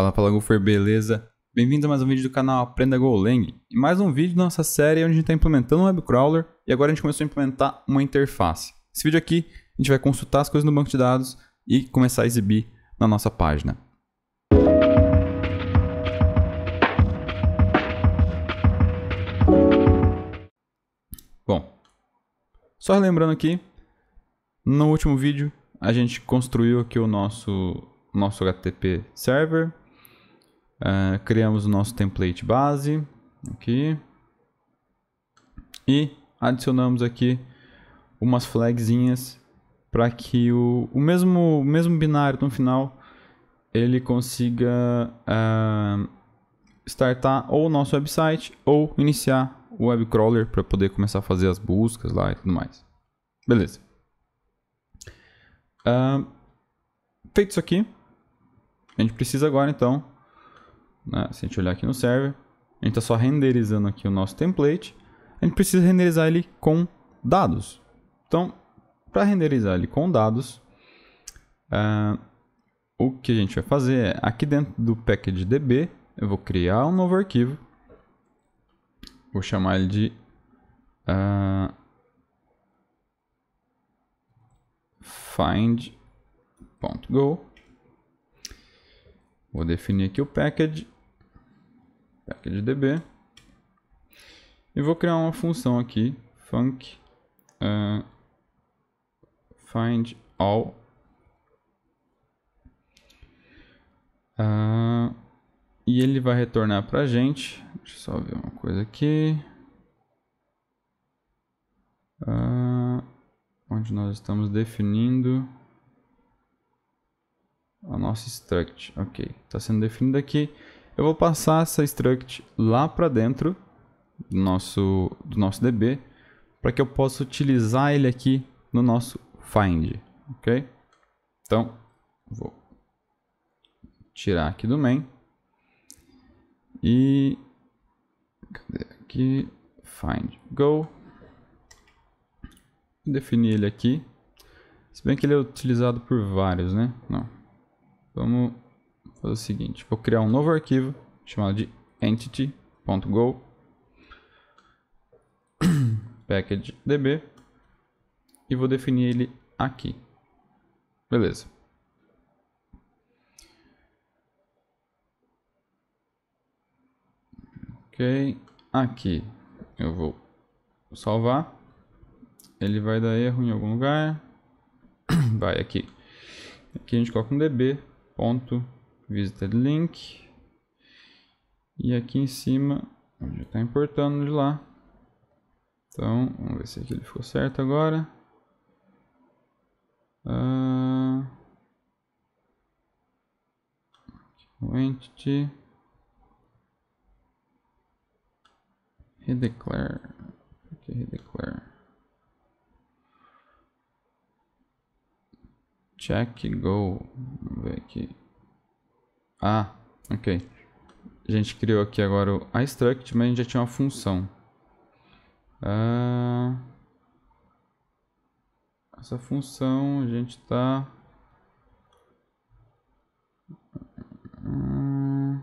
Fala, fala Golfer, beleza? Bem-vindo a mais um vídeo do canal Aprenda Golang. E mais um vídeo da nossa série onde a gente está implementando um web crawler e agora a gente começou a implementar uma interface. Esse vídeo aqui a gente vai consultar as coisas no banco de dados e começar a exibir na nossa página. Bom, só relembrando aqui, no último vídeo a gente construiu aqui o nosso, nosso HTTP server, Uh, criamos o nosso template base aqui e adicionamos aqui umas flagzinhas para que o, o, mesmo, o mesmo binário no final ele consiga uh, startar ou o nosso website ou iniciar o web crawler para poder começar a fazer as buscas lá e tudo mais. Beleza. Uh, feito isso aqui, a gente precisa agora então né? se a gente olhar aqui no server, a gente está só renderizando aqui o nosso template, a gente precisa renderizar ele com dados. Então, para renderizar ele com dados, uh, o que a gente vai fazer é, aqui dentro do package db eu vou criar um novo arquivo, vou chamar ele de uh, find.go, vou definir aqui o package, aqui de db. E vou criar uma função aqui, func uh, find all. Uh, e ele vai retornar para gente. Deixa eu só ver uma coisa aqui. Uh, onde nós estamos definindo a nossa struct. Ok, está sendo definido aqui. Eu vou passar essa struct lá para dentro do nosso, do nosso DB para que eu possa utilizar ele aqui no nosso find, ok? Então, vou tirar aqui do main e cadê aqui? Find go. definir ele aqui. Se bem que ele é utilizado por vários, né? Não. Vamos fazer o seguinte, vou criar um novo arquivo chamado de entity.go package db e vou definir ele aqui. Beleza. Ok, aqui eu vou salvar. Ele vai dar erro em algum lugar. Vai aqui. Aqui a gente coloca um db ponto visited link. E aqui em cima, já está importando de lá. Então, vamos ver se aqui ele ficou certo agora. Uh, entity. Redeclare. Aqui, redeclare. Check go. Vamos ver aqui. Ah, ok. A gente criou aqui agora a struct, mas a gente já tinha uma função. Ah, essa função a gente está... Ah,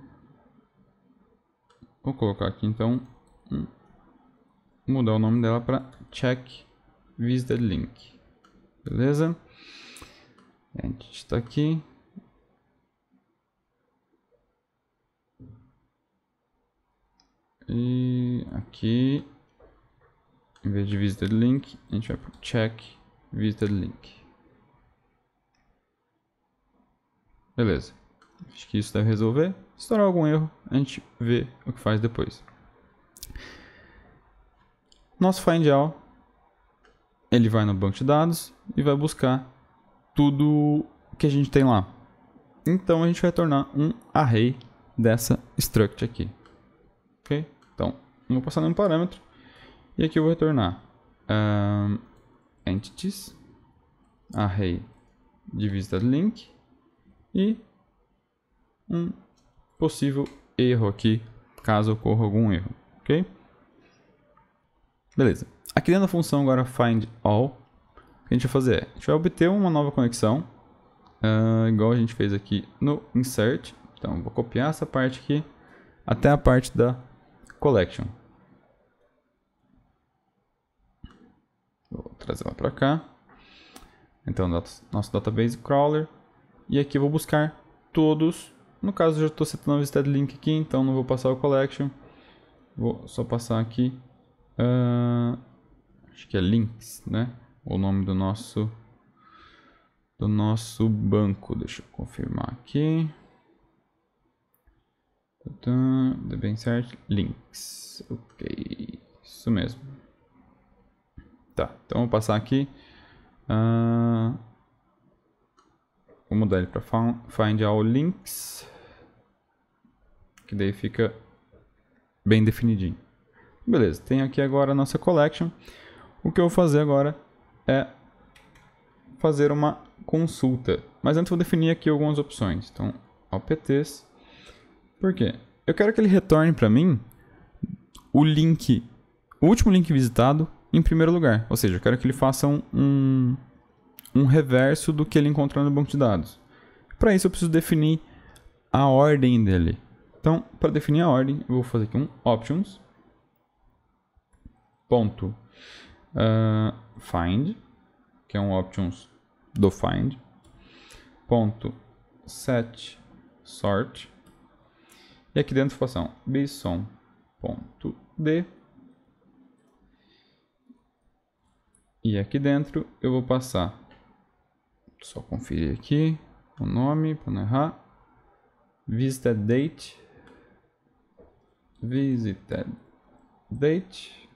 vou colocar aqui então, mudar o nome dela para check visited link, beleza? A gente está aqui, E aqui, em vez de visited link, a gente vai para check visited link. Beleza. Acho que isso deve resolver. Se tornar algum erro, a gente vê o que faz depois. Nosso find all, ele vai no banco de dados e vai buscar tudo que a gente tem lá. Então a gente vai tornar um array dessa struct aqui. OK? Então, vou passar no parâmetro e aqui eu vou retornar um, entities, array de visita link e um possível erro aqui, caso ocorra algum erro, ok? Beleza. Aqui dentro da função agora find all, o que a gente vai fazer é, a gente vai obter uma nova conexão, uh, igual a gente fez aqui no insert. Então, vou copiar essa parte aqui até a parte da collection. Vou trazer ela para cá. Então, nosso database crawler. E aqui eu vou buscar todos. No caso, já estou setando o visited link aqui, então não vou passar o collection. Vou só passar aqui. Uh, acho que é links, né? O nome do nosso do nosso banco. Deixa eu confirmar aqui bem certo? Links. Ok. Isso mesmo. Tá, então vou passar aqui. Uh, vou mudar ele para find all links. Que daí fica bem definidinho. Beleza, tem aqui agora a nossa collection. O que eu vou fazer agora é fazer uma consulta. Mas antes vou definir aqui algumas opções. Então, OPTs por quê? Eu quero que ele retorne para mim o link, o último link visitado em primeiro lugar. Ou seja, eu quero que ele faça um, um, um reverso do que ele encontrou no banco de dados. Para isso, eu preciso definir a ordem dele. Então, para definir a ordem, eu vou fazer aqui um options. Ponto. Uh, find, que é um options do find. Ponto set sort e aqui dentro façam bison.d. E aqui dentro eu vou passar, só conferir aqui o nome para não errar, visited date, visited date,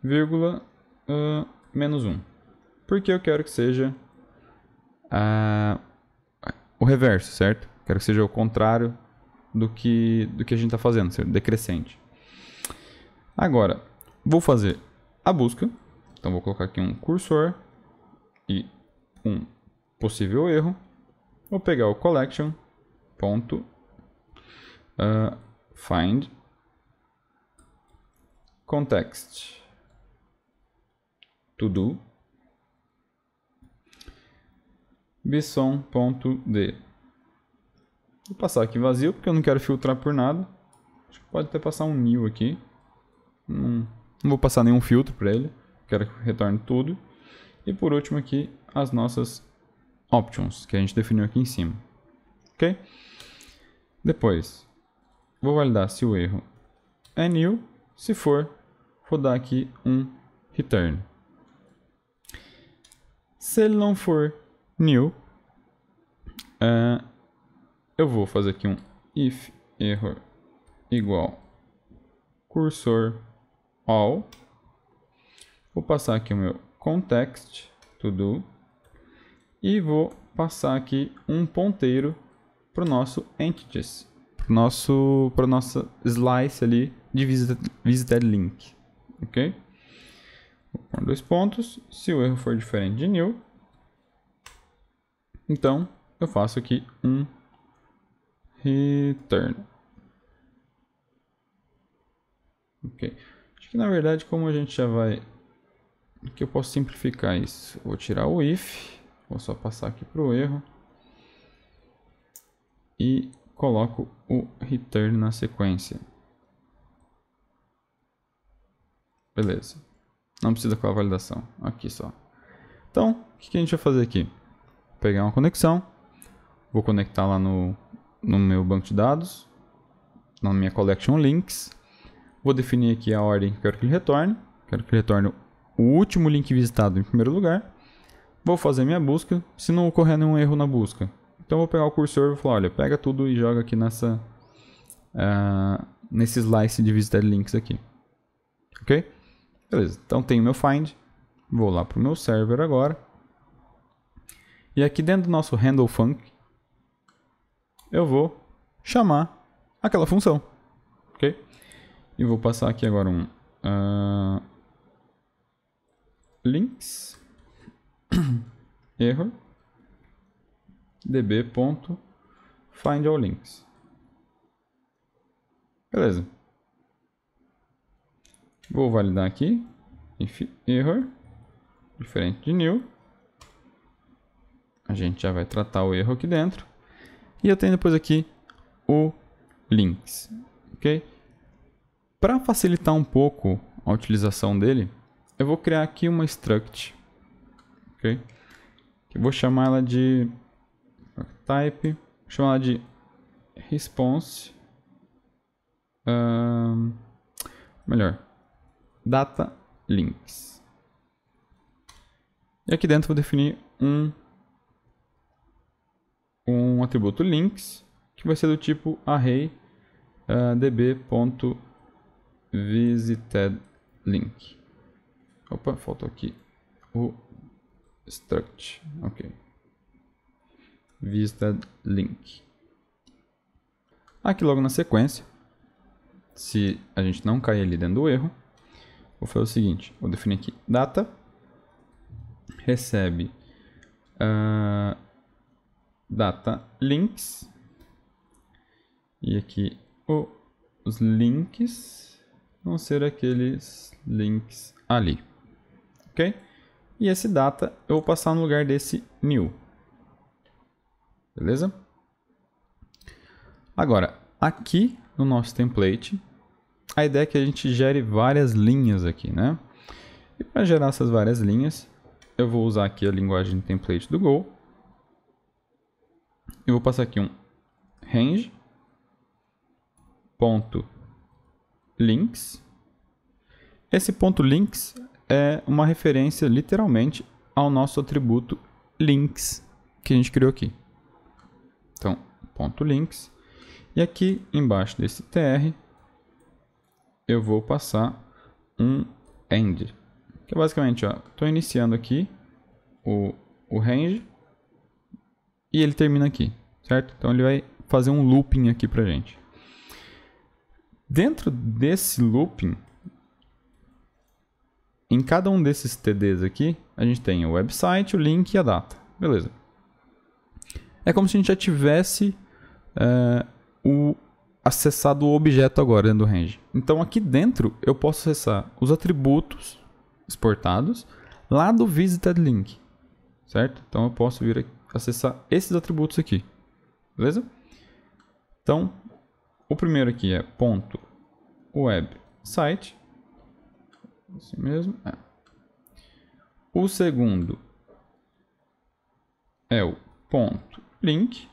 vírgula, uh, menos 1. Porque eu quero que seja uh, o reverso, certo? Quero que seja o contrário do que, do que a gente está fazendo, decrescente. Agora, vou fazer a busca. Então, vou colocar aqui um cursor e um possível erro. Vou pegar o collection ponto uh, find context to do bison.d Vou passar aqui vazio, porque eu não quero filtrar por nada. Acho que pode até passar um new aqui. Não, não vou passar nenhum filtro para ele. Quero que retorne tudo. E por último aqui, as nossas options, que a gente definiu aqui em cima. Ok? Depois, vou validar se o erro é new. Se for, vou dar aqui um return. Se ele não for new, uh, eu vou fazer aqui um if error igual cursor all. Vou passar aqui o meu context to do e vou passar aqui um ponteiro para o nosso entities, para o nosso pro nossa slice ali de visited, visited link, ok? Vou pôr dois pontos. Se o erro for diferente de new, então eu faço aqui um return. Ok. Acho que na verdade, como a gente já vai... que eu posso simplificar isso. Vou tirar o if, vou só passar aqui para o erro. E coloco o return na sequência. Beleza. Não precisa com a validação. Aqui só. Então, o que a gente vai fazer aqui? Vou pegar uma conexão. Vou conectar lá no no meu banco de dados, na minha collection links. Vou definir aqui a ordem que quero que ele retorne. Quero que ele retorne o último link visitado em primeiro lugar. Vou fazer minha busca, se não ocorrer nenhum erro na busca. Então vou pegar o cursor e vou falar, olha, pega tudo e joga aqui nessa, uh, nesse slice de visited links aqui. Ok? Beleza, então tenho meu find. Vou lá para o meu server agora. E aqui dentro do nosso handle func, eu vou chamar aquela função, ok? E vou passar aqui agora um uh, links error db.findAllLinks. Beleza. Vou validar aqui, if error, diferente de new. A gente já vai tratar o erro aqui dentro. E eu tenho depois aqui o links, ok? Para facilitar um pouco a utilização dele, eu vou criar aqui uma struct, ok? Eu vou chamar ela de type, vou chamar ela de response, um, melhor, data links. E aqui dentro vou definir um um atributo links, que vai ser do tipo array uh, eh, db.visitedLink. Opa, faltou aqui o struct. Ok. VisitedLink. Aqui logo na sequência, se a gente não cair ali dentro do erro, vou fazer o seguinte, vou definir aqui data, recebe uh, data links e aqui os links vão ser aqueles links ali, ok? E esse data eu vou passar no lugar desse new, beleza? Agora, aqui no nosso template, a ideia é que a gente gere várias linhas aqui, né? E para gerar essas várias linhas, eu vou usar aqui a linguagem template do Go eu vou passar aqui um range ponto links. Esse ponto links é uma referência literalmente ao nosso atributo links que a gente criou aqui. Então, ponto links. E aqui embaixo desse tr eu vou passar um end, que é basicamente, ó, estou iniciando aqui o, o range e ele termina aqui, certo? Então ele vai fazer um looping aqui pra gente. Dentro desse looping, em cada um desses TDs aqui, a gente tem o website, o link e a data. Beleza. É como se a gente já tivesse uh, o, acessado o objeto agora dentro do range. Então aqui dentro eu posso acessar os atributos exportados lá do visited link, certo? Então eu posso vir aqui acessar esses atributos aqui. Beleza? Então, o primeiro aqui é ponto site, Assim mesmo. É. O segundo é o ponto .link.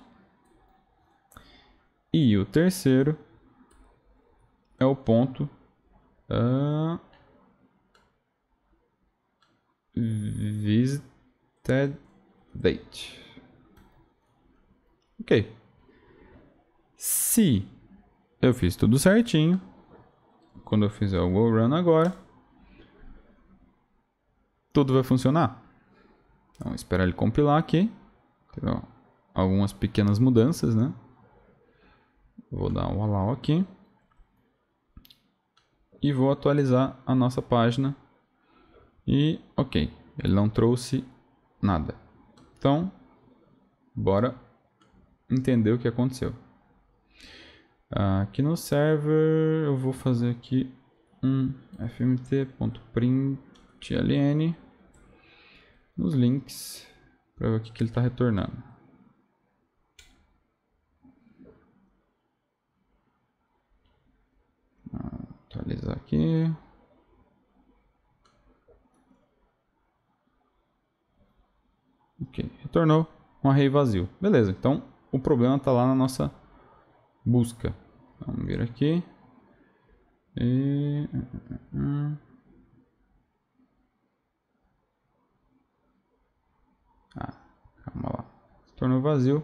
E o terceiro é o ponto uh, visited date. Ok. Se eu fiz tudo certinho, quando eu fizer o go run agora, tudo vai funcionar. Então, esperar ele compilar aqui. Teve algumas pequenas mudanças, né? Vou dar um allow aqui. E vou atualizar a nossa página. E, ok, ele não trouxe nada. Então, bora entender o que aconteceu. Ah, aqui no server eu vou fazer aqui um fmt.println nos links para ver o que, que ele está retornando. Atualizar aqui. Ok, retornou um array vazio. Beleza, então o problema está lá na nossa busca. Vamos vir aqui. E... Ah, calma lá. Se tornou vazio.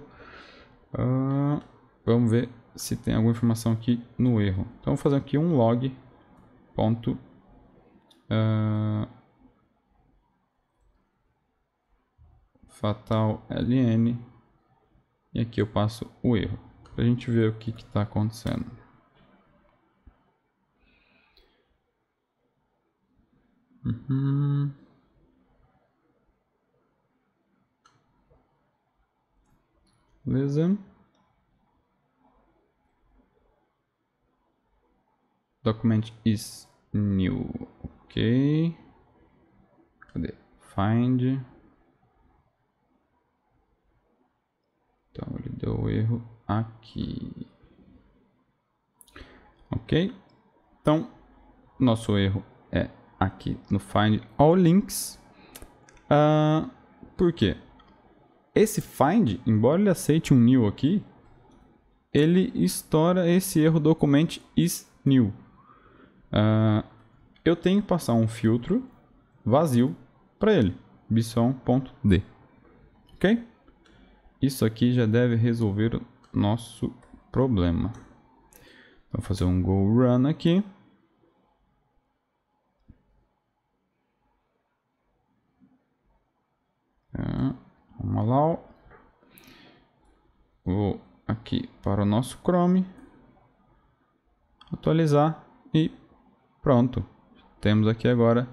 Uh, vamos ver se tem alguma informação aqui no erro. Então vou fazer aqui um log. Ponto, uh, fatal ln e aqui eu passo o erro, para a gente ver o que está acontecendo. Uhum. Beleza. Document is new. Ok. Cadê? Find. Então ele deu erro aqui. Ok? Então, nosso erro é aqui no find all links. Uh, por quê? Esse find, embora ele aceite um new aqui, ele estoura esse erro document is new. Uh, eu tenho que passar um filtro vazio para ele, bison.d. Ok? Isso aqui já deve resolver nosso problema. Vou fazer um go run aqui. É, vamos lá. Vou aqui para o nosso Chrome. Atualizar e pronto. Temos aqui agora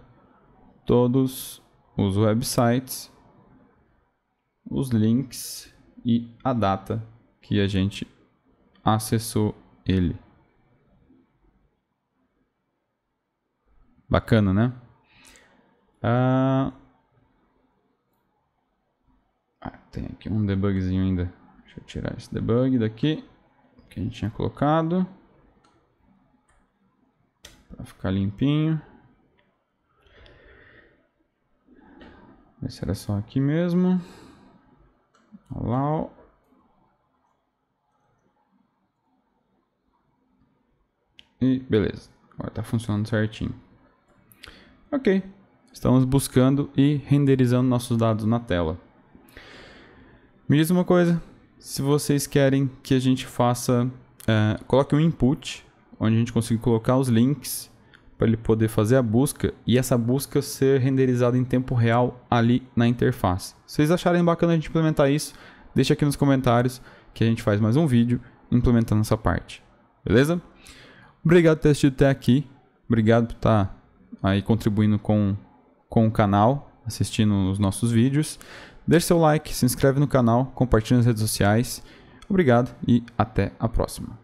todos os websites, os links e a data que a gente acessou ele. Bacana, né? Ah, ah, tem aqui um debugzinho ainda. Deixa eu tirar esse debug daqui que a gente tinha colocado para ficar limpinho. Ver se era só aqui mesmo allow e beleza agora está funcionando certinho ok estamos buscando e renderizando nossos dados na tela me diz uma coisa se vocês querem que a gente faça uh, coloque um input onde a gente consiga colocar os links para ele poder fazer a busca e essa busca ser renderizada em tempo real ali na interface. Se vocês acharem bacana a gente implementar isso, deixa aqui nos comentários que a gente faz mais um vídeo implementando essa parte. Beleza? Obrigado por ter assistido até aqui. Obrigado por estar tá aí contribuindo com, com o canal, assistindo os nossos vídeos. Deixe seu like, se inscreve no canal, compartilhe nas redes sociais. Obrigado e até a próxima.